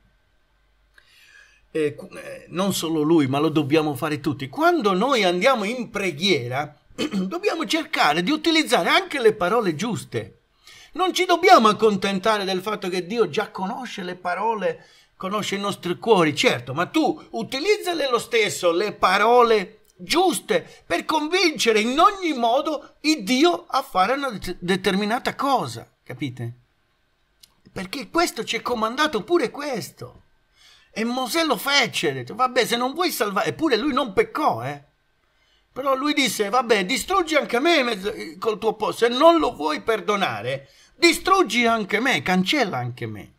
eh, eh non solo lui, ma lo dobbiamo fare tutti, quando noi andiamo in preghiera, dobbiamo cercare di utilizzare anche le parole giuste. Non ci dobbiamo accontentare del fatto che Dio già conosce le parole giuste conosce i nostri cuori, certo, ma tu utilizzale lo stesso le parole giuste per convincere in ogni modo il Dio a fare una det determinata cosa, capite? Perché questo ci è comandato pure questo. E Mosè lo fece, detto, vabbè, se non vuoi salvare, eppure lui non peccò, eh. Però lui disse, vabbè, distruggi anche me eh, col tuo posto, se non lo vuoi perdonare, distruggi anche me, cancella anche me.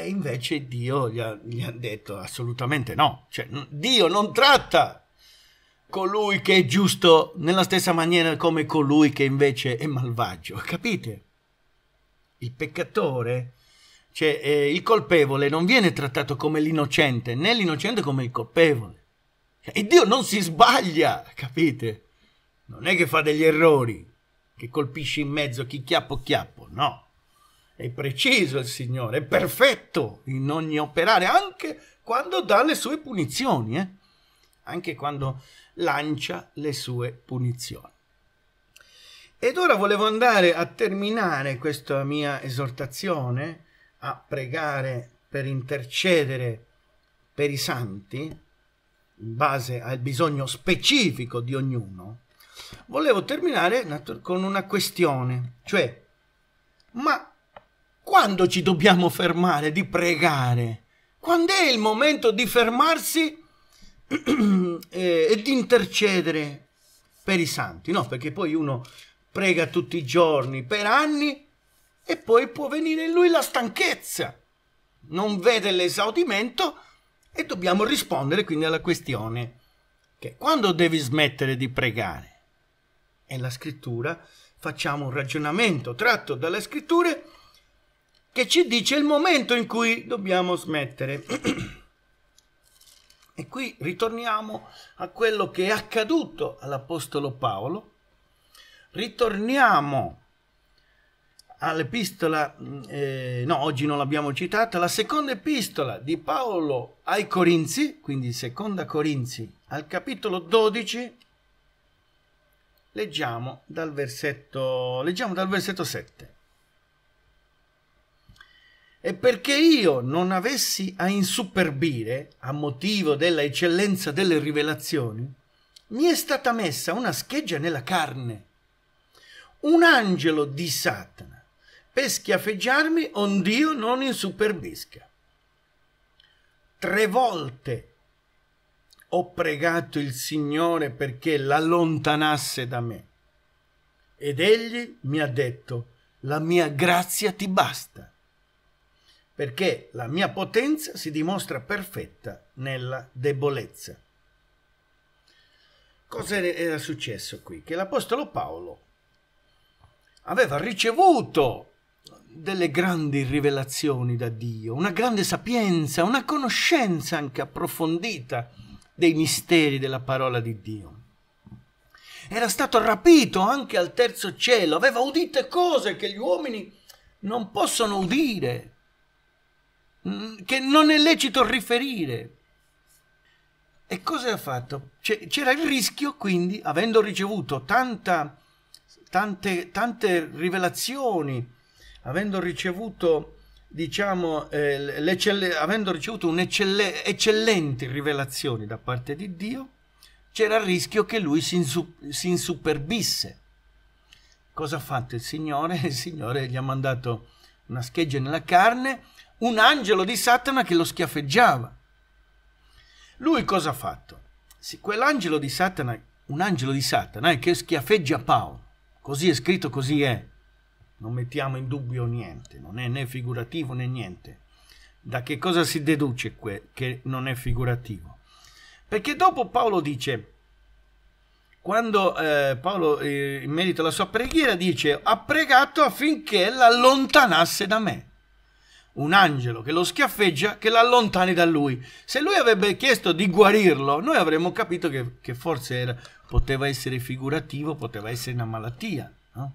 E invece Dio gli ha, gli ha detto assolutamente no, cioè, Dio non tratta colui che è giusto nella stessa maniera come colui che invece è malvagio, capite? Il peccatore, cioè eh, il colpevole non viene trattato come l'innocente, né l'innocente come il colpevole. Cioè, e Dio non si sbaglia, capite? Non è che fa degli errori, che colpisce in mezzo chi chiappo chiappo, no è preciso il Signore, è perfetto in ogni operare, anche quando dà le sue punizioni, eh? anche quando lancia le sue punizioni. Ed ora volevo andare a terminare questa mia esortazione a pregare per intercedere per i santi, in base al bisogno specifico di ognuno. Volevo terminare con una questione, cioè, ma quando ci dobbiamo fermare di pregare? Quando è il momento di fermarsi eh, e di intercedere per i santi? No, perché poi uno prega tutti i giorni, per anni, e poi può venire in lui la stanchezza. Non vede l'esaudimento e dobbiamo rispondere quindi alla questione che quando devi smettere di pregare? E la scrittura, facciamo un ragionamento tratto dalle scritture che ci dice il momento in cui dobbiamo smettere. e qui ritorniamo a quello che è accaduto all'Apostolo Paolo, ritorniamo all'epistola, eh, no, oggi non l'abbiamo citata, la seconda epistola di Paolo ai Corinzi, quindi seconda Corinzi, al capitolo 12, leggiamo dal versetto, leggiamo dal versetto 7 e perché io non avessi a insuperbire, a motivo della eccellenza delle rivelazioni, mi è stata messa una scheggia nella carne. Un angelo di Satana, per schiaffeggiarmi ond'io non insuperbisca. Tre volte ho pregato il Signore perché l'allontanasse da me. Ed egli mi ha detto, la mia grazia ti basta perché la mia potenza si dimostra perfetta nella debolezza. Cosa era successo qui? Che l'Apostolo Paolo aveva ricevuto delle grandi rivelazioni da Dio, una grande sapienza, una conoscenza anche approfondita dei misteri della parola di Dio. Era stato rapito anche al terzo cielo, aveva udite cose che gli uomini non possono udire, Mm, che non è lecito riferire. E cosa ha fatto? C'era il rischio, quindi, avendo ricevuto tanta, tante, tante rivelazioni, avendo ricevuto, diciamo, eh, avendo ricevuto eccellenti rivelazioni da parte di Dio, c'era il rischio che lui si, insup si insuperbisse. Cosa ha fatto il Signore? Il Signore gli ha mandato una scheggia nella carne, un angelo di Satana che lo schiaffeggiava. Lui cosa ha fatto? Se quell'angelo di Satana, un angelo di Satana che schiaffeggia Paolo. Così è scritto, così è. Non mettiamo in dubbio niente, non è né figurativo né niente. Da che cosa si deduce che non è figurativo? Perché dopo Paolo dice, quando eh, Paolo eh, in merito alla sua preghiera dice, ha pregato affinché l'allontanasse da me un angelo che lo schiaffeggia, che l'allontani da lui. Se lui avrebbe chiesto di guarirlo, noi avremmo capito che, che forse era, poteva essere figurativo, poteva essere una malattia. No?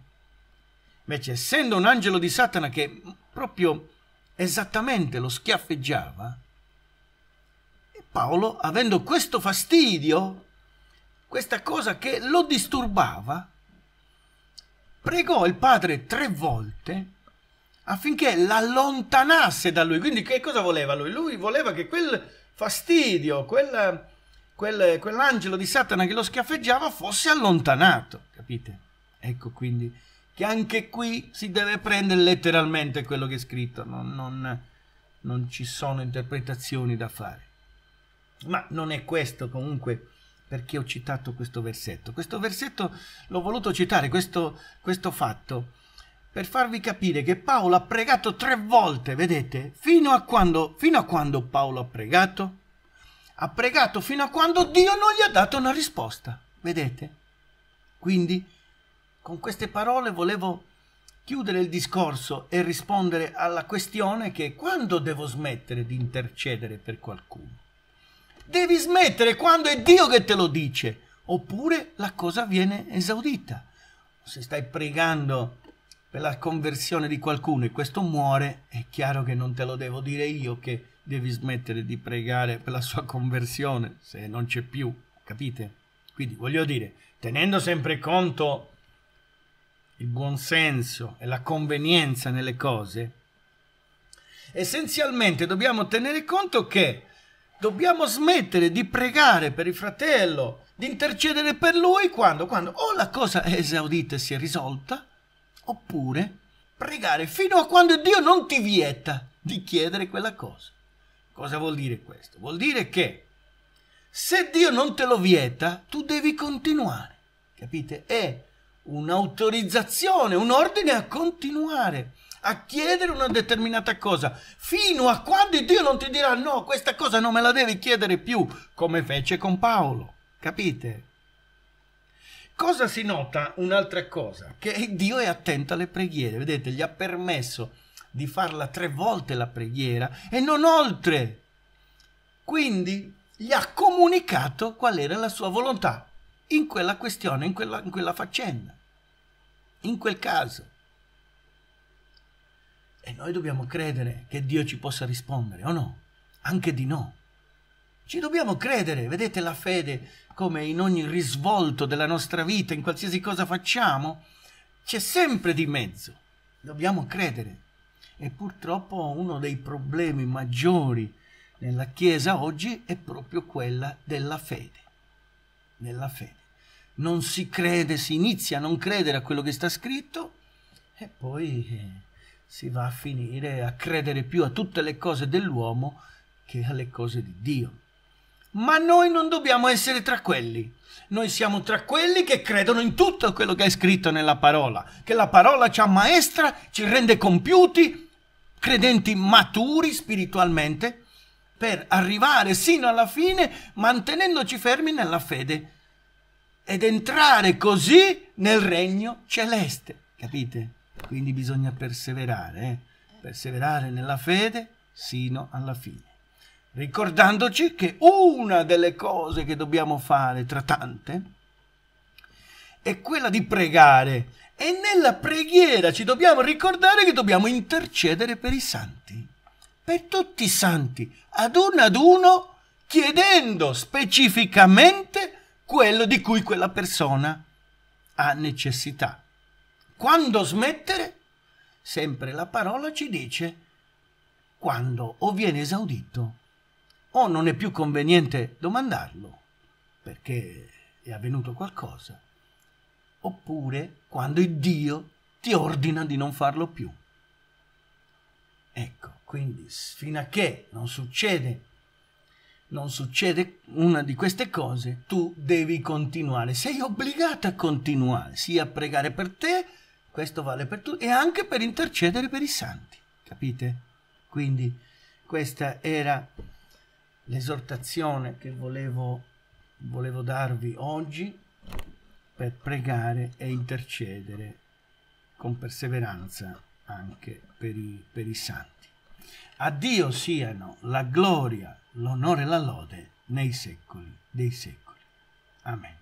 Invece, essendo un angelo di Satana che proprio esattamente lo schiaffeggiava, Paolo, avendo questo fastidio, questa cosa che lo disturbava, pregò il Padre tre volte affinché l'allontanasse da lui. Quindi che cosa voleva lui? Lui voleva che quel fastidio, quel, quel, quell'angelo di Satana che lo schiaffeggiava fosse allontanato, capite? Ecco quindi che anche qui si deve prendere letteralmente quello che è scritto, non, non, non ci sono interpretazioni da fare. Ma non è questo comunque perché ho citato questo versetto. Questo versetto l'ho voluto citare, questo, questo fatto, per farvi capire che Paolo ha pregato tre volte, vedete? Fino a quando, fino a quando Paolo ha pregato? Ha pregato fino a quando Dio non gli ha dato una risposta, vedete? Quindi, con queste parole volevo chiudere il discorso e rispondere alla questione che quando devo smettere di intercedere per qualcuno? Devi smettere quando è Dio che te lo dice, oppure la cosa viene esaudita. Se stai pregando per la conversione di qualcuno e questo muore, è chiaro che non te lo devo dire io che devi smettere di pregare per la sua conversione se non c'è più, capite? Quindi voglio dire, tenendo sempre conto il buonsenso e la convenienza nelle cose, essenzialmente dobbiamo tenere conto che dobbiamo smettere di pregare per il fratello, di intercedere per lui quando, quando o la cosa è esaudita e si è risolta, Oppure pregare fino a quando Dio non ti vieta di chiedere quella cosa. Cosa vuol dire questo? Vuol dire che se Dio non te lo vieta, tu devi continuare. Capite? È un'autorizzazione, un ordine a continuare, a chiedere una determinata cosa, fino a quando Dio non ti dirà no, questa cosa non me la devi chiedere più, come fece con Paolo. Capite? cosa si nota? Un'altra cosa, che Dio è attento alle preghiere, vedete, gli ha permesso di farla tre volte la preghiera e non oltre. Quindi gli ha comunicato qual era la sua volontà in quella questione, in quella, in quella faccenda, in quel caso. E noi dobbiamo credere che Dio ci possa rispondere, o no? Anche di no. Ci dobbiamo credere, vedete la fede come in ogni risvolto della nostra vita, in qualsiasi cosa facciamo, c'è sempre di mezzo. Dobbiamo credere. E purtroppo uno dei problemi maggiori nella Chiesa oggi è proprio quella della fede. Nella fede. Non si crede, si inizia a non credere a quello che sta scritto e poi eh, si va a finire a credere più a tutte le cose dell'uomo che alle cose di Dio. Ma noi non dobbiamo essere tra quelli. Noi siamo tra quelli che credono in tutto quello che è scritto nella parola, che la parola ci ammaestra, ci rende compiuti, credenti maturi spiritualmente, per arrivare sino alla fine mantenendoci fermi nella fede ed entrare così nel regno celeste. Capite? Quindi bisogna perseverare, eh? perseverare nella fede sino alla fine ricordandoci che una delle cose che dobbiamo fare tra tante è quella di pregare e nella preghiera ci dobbiamo ricordare che dobbiamo intercedere per i santi, per tutti i santi, ad uno ad uno, chiedendo specificamente quello di cui quella persona ha necessità. Quando smettere? Sempre la parola ci dice quando o viene esaudito o non è più conveniente domandarlo perché è avvenuto qualcosa, oppure quando il Dio ti ordina di non farlo più. Ecco, quindi fino a che non succede, non succede una di queste cose, tu devi continuare. Sei obbligato a continuare, sia a pregare per te, questo vale per tutti, e anche per intercedere per i santi. Capite? Quindi questa era l'esortazione che volevo, volevo darvi oggi per pregare e intercedere con perseveranza anche per i, per i santi. A Dio siano la gloria, l'onore e la lode nei secoli dei secoli. Amen.